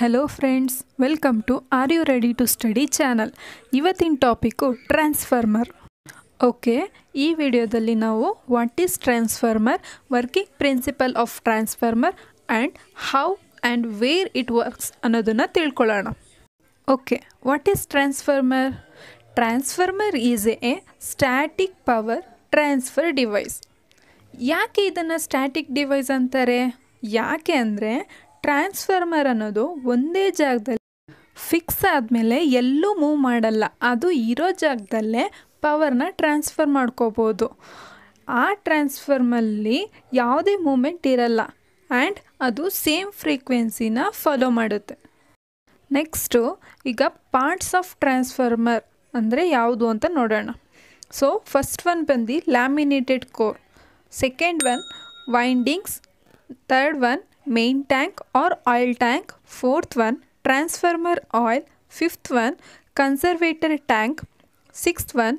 hello friends welcome to are you ready to study channel ಇವತ್ತಿನ topic transformer okay ಈ ವಿಡಿಯೋದಲ್ಲಿ ನಾವು what is transformer working principle of transformer and how and where it works ಅನ್ನೋದನ್ನು ತಿಳ್ಕೊಳ್ಳೋಣ okay what is transformer transformer is a static power transfer device ಯಾಕೆ ಇದನ್ನು static device ಅಂತಾರೆ ಯಾಕೆ ಅಂದರೆ ಟ್ರಾನ್ಸ್ಫಾರ್ಮರ್ ಅನ್ನೋದು ಒಂದೇ ಜಾಗದಲ್ಲಿ ಫಿಕ್ಸ್ ಆದಮೇಲೆ ಎಲ್ಲೂ ಮೂವ್ ಮಾಡಲ್ಲ ಅದು ಇರೋ ಜಾಗದಲ್ಲೇ ಪವರ್ನ ಟ್ರಾನ್ಸ್ಫರ್ ಮಾಡ್ಕೋಬೋದು ಆ ಟ್ರಾನ್ಸ್ಫಾರ್ಮಲ್ಲಿ ಯಾವುದೇ ಮೂಮೆಂಟ್ ಇರಲ್ಲ ಆ್ಯಂಡ್ ಅದು ಸೇಮ್ ಫ್ರೀಕ್ವೆನ್ಸಿನ ಫಾಲೋ ಮಾಡುತ್ತೆ ನೆಕ್ಸ್ಟು ಈಗ ಪಾರ್ಟ್ಸ್ ಆಫ್ ಟ್ರಾನ್ಸ್ಫಾರ್ಮರ್ ಅಂದರೆ ಯಾವುದು ಅಂತ ನೋಡೋಣ ಸೊ ಫಸ್ಟ್ ಒನ್ ಬಂದು laminated core second one windings third one main tank और oil tank fourth one transformer oil fifth one conservator tank six one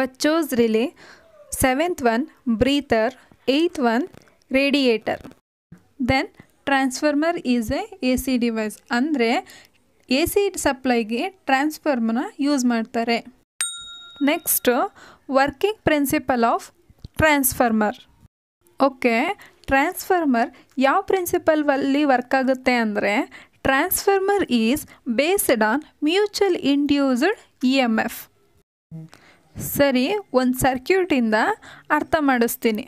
Buchholz relay seventh one breather eighth one radiator then transformer is A C device अरे AC C सप्लैगे transformer user next working principle of transformer okay transformer ಯಾವ ಪ್ರಿನ್ಸಿಪಲ್ವಲ್ಲಿ work ಆಗುತ್ತೆ ಅಂದರೆ transformer is based on mutual induced E M F ಸರಿ ಒಂದು ಸರ್ಕ್ಯೂಟಿಂದ ಅರ್ಥ ಮಾಡಿಸ್ತೀನಿ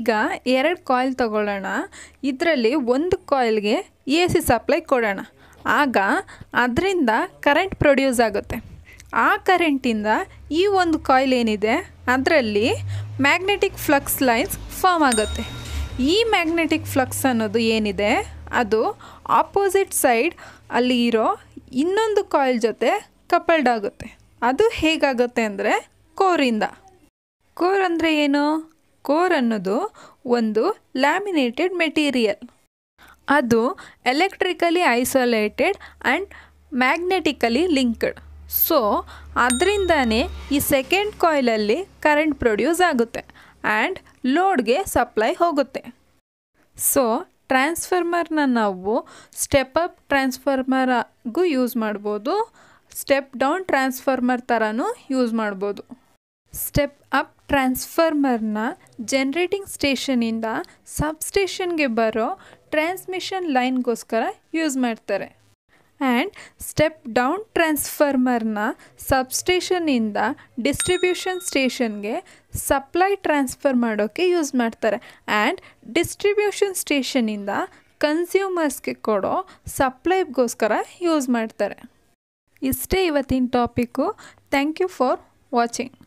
ಈಗ ಎರಡು ಕಾಯಿಲ್ ತಗೊಳ್ಳೋಣ ಇದರಲ್ಲಿ ಒಂದು ಕಾಯಿಲ್ಗೆ ಎ ಸಿ ಸಪ್ಲೈ ಕೊಡೋಣ ಆಗ ಅದರಿಂದ ಕರೆಂಟ್ ಪ್ರೊಡ್ಯೂಸ್ ಆಗುತ್ತೆ ಆ ಕರೆಂಟಿಂದ ಈ ಒಂದು ಕಾಯಿಲ್ ಏನಿದೆ ಅದರಲ್ಲಿ ಮ್ಯಾಗ್ನೆಟಿಕ್ ಫ್ಲಕ್ಸ್ ಲೈನ್ಸ್ ಫಾರ್ಮ್ ಆಗುತ್ತೆ ಈ ಮ್ಯಾಗ್ನೆಟಿಕ್ ಫ್ಲಕ್ಸ್ ಅನ್ನೋದು ಏನಿದೆ ಅದು ಆಪೋಸಿಟ್ ಸೈಡ್ ಅಲ್ಲಿ ಇರೋ ಇನ್ನೊಂದು ಕಾಯಿಲ್ ಜೊತೆ ಕಪಲ್ಡ್ ಆಗುತ್ತೆ ಅದು ಹೇಗಾಗುತ್ತೆ ಅಂದರೆ ಕೋರಿಂದ ಕೋರ್ ಅಂದರೆ ಏನು ಕೋರ್ ಅನ್ನೋದು ಒಂದು ಲ್ಯಾಮಿನೇಟೆಡ್ ಮೆಟೀರಿಯಲ್ ಅದು electrically isolated and magnetically linked so ಅದರಿಂದನೇ ಈ ಸೆಕೆಂಡ್ ಕಾಯಿಲಲ್ಲಿ ಕರೆಂಟ್ ಪ್ರೊಡ್ಯೂಸ್ ಆಗುತ್ತೆ ಆ್ಯಂಡ್ ಲೋಡ್ಗೆ ಸಪ್ಲೈ ಹೋಗುತ್ತೆ ಸೊ ಟ್ರಾನ್ಸ್ಫಾರ್ಮರ್ನ ನಾವು ಸ್ಟೆಪ್ ಅಪ್ ಟ್ರಾನ್ಸ್ಫಾರ್ಮರಾಗೂ ಯೂಸ್ ಮಾಡ್ಬೋದು ಸ್ಟೆಪ್ ಡೌನ್ ಟ್ರಾನ್ಸ್ಫಾರ್ಮರ್ ಥರನೂ ಯೂಸ್ ಮಾಡ್ಬೋದು ಸ್ಟೆಪ್ ಅಪ್ ಟ್ರಾನ್ಸ್ಫಾರ್ಮರ್ನ ಜನ್ರೇಟಿಂಗ್ ಸ್ಟೇಷನಿಂದ ಸಬ್ಸ್ಟೇಷನ್ಗೆ ಬರೋ ಟ್ರಾನ್ಸ್ಮಿಷನ್ ಲೈನ್ಗೋಸ್ಕರ ಯೂಸ್ ಮಾಡ್ತಾರೆ ಆ್ಯಂಡ್ ಸ್ಟೆಪ್ ಡೌನ್ ಟ್ರಾನ್ಸ್ಫಾರ್ಮರ್ನ ಸಬ್ಸ್ಟೇಷನಿಂದ ಡಿಸ್ಟ್ರಿಬ್ಯೂಷನ್ ಸ್ಟೇಷನ್ಗೆ ಸಪ್ಲೈ ಟ್ರಾನ್ಸ್ಫರ್ ಮಾಡೋಕ್ಕೆ ಯೂಸ್ ಮಾಡ್ತಾರೆ ಆ್ಯಂಡ್ ಡಿಸ್ಟ್ರಿಬ್ಯೂಷನ್ ಸ್ಟೇಷನಿಂದ ಕನ್ಸ್ಯೂಮರ್ಸ್ಗೆ ಕೊಡೋ ಸಪ್ಲೈಗೋಸ್ಕರ ಯೂಸ್ ಮಾಡ್ತಾರೆ ಇಷ್ಟೇ ಇವತ್ತಿನ topic thank you for watching